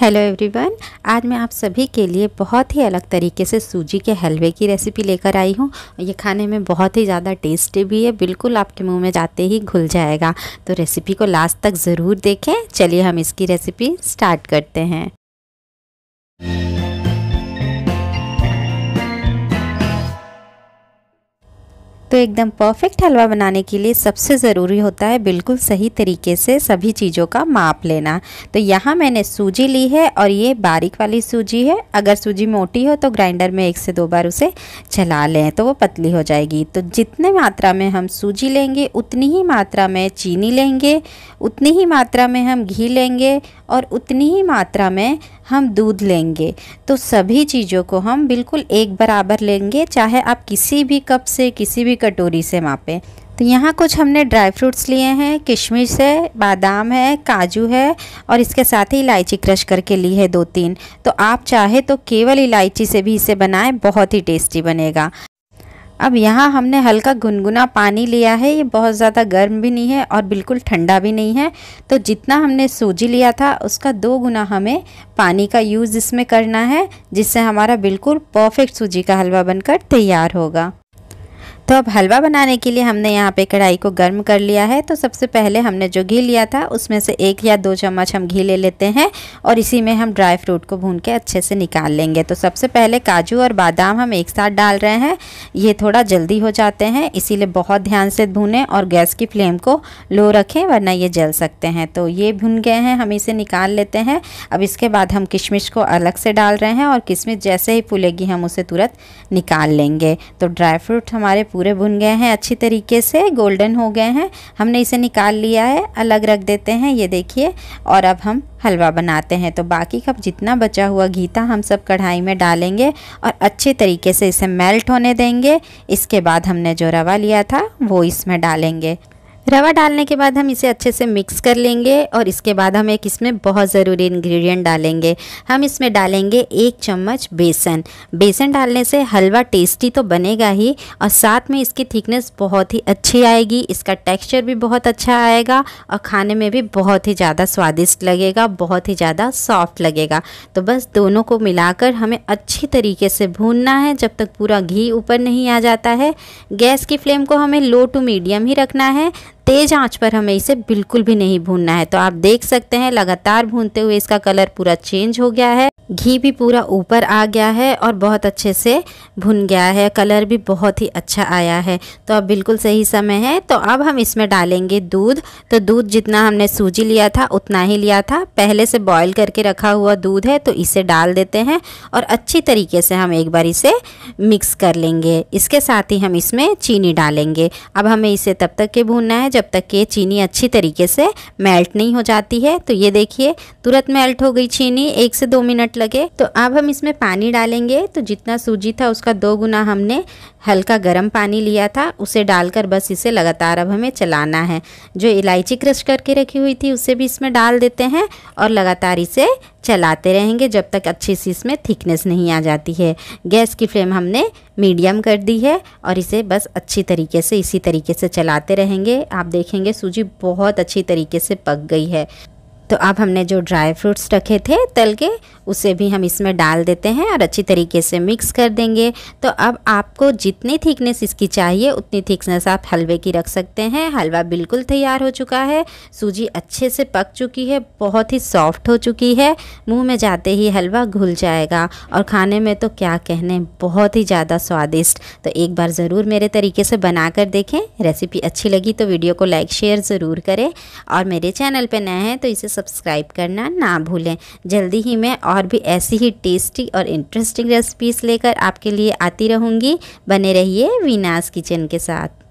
hello everyone आज मैं आप सभी के लिए बहुत ही अलग तरीके से सूजी के हलवे की रेसिपी लेकर आई हूँ ये खाने में बहुत ही ज़्यादा टेस्टी भी है बिल्कुल आपके मुंह में जाते ही घुल जाएगा तो रेसिपी को लास्ट तक ज़रूर देखें चलिए हम इसकी रेसिपी स्टार्ट करते हैं तो एकदम परफेक्ट हलवा बनाने के लिए सबसे ज़रूरी होता है बिल्कुल सही तरीके से सभी चीज़ों का माप लेना तो यहाँ मैंने सूजी ली है और ये बारीक वाली सूजी है अगर सूजी मोटी हो तो ग्राइंडर में एक से दो बार उसे चला लें तो वो पतली हो जाएगी तो जितने मात्रा में हम सूजी लेंगे उतनी ही मात्रा में चीनी लेंगे उतनी ही मात्रा में हम घी लेंगे और उतनी ही मात्रा में हम दूध लेंगे तो सभी चीज़ों को हम बिल्कुल एक बराबर लेंगे चाहे आप किसी भी कप से किसी भी कटोरी से मापें तो यहाँ कुछ हमने ड्राई फ्रूट्स लिए हैं किशमिश है बादाम है काजू है और इसके साथ ही इलायची क्रश करके ली है दो तीन तो आप चाहे तो केवल इलायची से भी इसे बनाएं बहुत ही टेस्टी बनेगा अब यहाँ हमने हल्का गुनगुना पानी लिया है ये बहुत ज़्यादा गर्म भी नहीं है और बिल्कुल ठंडा भी नहीं है तो जितना हमने सूजी लिया था उसका दो गुना हमें पानी का यूज़ इसमें करना है जिससे हमारा बिल्कुल परफेक्ट सूजी का हलवा बनकर तैयार होगा तो अब हलवा बनाने के लिए हमने यहाँ पे कढ़ाई को गर्म कर लिया है तो सबसे पहले हमने जो घी लिया था उसमें से एक या दो चम्मच हम घी ले लेते हैं और इसी में हम ड्राई फ्रूट को भून के अच्छे से निकाल लेंगे तो सबसे पहले काजू और बादाम हम एक साथ डाल रहे हैं ये थोड़ा जल्दी हो जाते हैं इसीलिए बहुत ध्यान से भूनें और गैस की फ्लेम को लो रखें वरना ये जल सकते हैं तो ये भून गए हैं हम इसे निकाल लेते हैं अब इसके बाद हम किशमिश को अलग से डाल रहे हैं और किशमिश जैसे ही फूलेगी हम उसे तुरंत निकाल लेंगे तो ड्राई फ्रूट हमारे पूरे भुन गए हैं अच्छी तरीके से गोल्डन हो गए हैं हमने इसे निकाल लिया है अलग रख देते हैं ये देखिए और अब हम हलवा बनाते हैं तो बाकी का जितना बचा हुआ घीता हम सब कढ़ाई में डालेंगे और अच्छे तरीके से इसे मेल्ट होने देंगे इसके बाद हमने जो रवा लिया था वो इसमें डालेंगे रवा डालने के बाद हम इसे अच्छे से मिक्स कर लेंगे और इसके बाद हम एक इसमें बहुत ज़रूरी इंग्रेडिएंट डालेंगे हम इसमें डालेंगे एक चम्मच बेसन बेसन डालने से हलवा टेस्टी तो बनेगा ही और साथ में इसकी थिकनेस बहुत ही अच्छी आएगी इसका टेक्सचर भी बहुत अच्छा आएगा और खाने में भी बहुत ही ज़्यादा स्वादिष्ट लगेगा बहुत ही ज़्यादा सॉफ्ट लगेगा तो बस दोनों को मिलाकर हमें अच्छी तरीके से भूनना है जब तक पूरा घी ऊपर नहीं आ जाता है गैस की फ्लेम को हमें लो टू मीडियम ही रखना है तेज़ आंच पर हमें इसे बिल्कुल भी नहीं भूनना है तो आप देख सकते हैं लगातार भूनते हुए इसका कलर पूरा चेंज हो गया है घी भी पूरा ऊपर आ गया है और बहुत अच्छे से भुन गया है कलर भी बहुत ही अच्छा आया है तो अब बिल्कुल सही समय है तो अब हम इसमें डालेंगे दूध तो दूध जितना हमने सूजी लिया था उतना ही लिया था पहले से बॉईल करके रखा हुआ दूध है तो इसे डाल देते हैं और अच्छी तरीके से हम एक बार इसे मिक्स कर लेंगे इसके साथ ही हम इसमें चीनी डालेंगे अब हमें इसे तब तक के भूनना है जब तक कि चीनी अच्छी तरीके से मेल्ट नहीं हो जाती है तो ये देखिए तुरंत मेल्ट हो गई चीनी एक से दो मिनट लग लगे तो अब हम इसमें पानी डालेंगे तो जितना सूजी था उसका दो गुना हमने हल्का गर्म पानी लिया था उसे डालकर बस इसे लगातार अब हमें चलाना है जो इलायची क्रश करके रखी हुई थी उसे भी इसमें डाल देते हैं और लगातार इसे चलाते रहेंगे जब तक अच्छी सी इसमें थिकनेस नहीं आ जाती है गैस की फ्लेम हमने मीडियम कर दी है और इसे बस अच्छी तरीके से इसी तरीके से चलाते रहेंगे आप देखेंगे सूजी बहुत अच्छी तरीके से पक गई है तो अब हमने जो ड्राई फ्रूट्स रखे थे तल के उसे भी हम इसमें डाल देते हैं और अच्छी तरीके से मिक्स कर देंगे तो अब आपको जितनी थिकनेस इसकी चाहिए उतनी थिकनेस आप हलवे की रख सकते हैं हलवा बिल्कुल तैयार हो चुका है सूजी अच्छे से पक चुकी है बहुत ही सॉफ्ट हो चुकी है मुंह में जाते ही हलवा घुल जाएगा और खाने में तो क्या कहने बहुत ही ज़्यादा स्वादिष्ट तो एक बार ज़रूर मेरे तरीके से बना कर देखें रेसिपी अच्छी लगी तो वीडियो को लाइक शेयर ज़रूर करें और मेरे चैनल पर नए हैं तो इसे सब सब्सक्राइब करना ना भूलें जल्दी ही मैं और भी ऐसी ही टेस्टी और इंटरेस्टिंग रेसिपीज़ लेकर आपके लिए आती रहूँगी बने रहिए वीनास किचन के साथ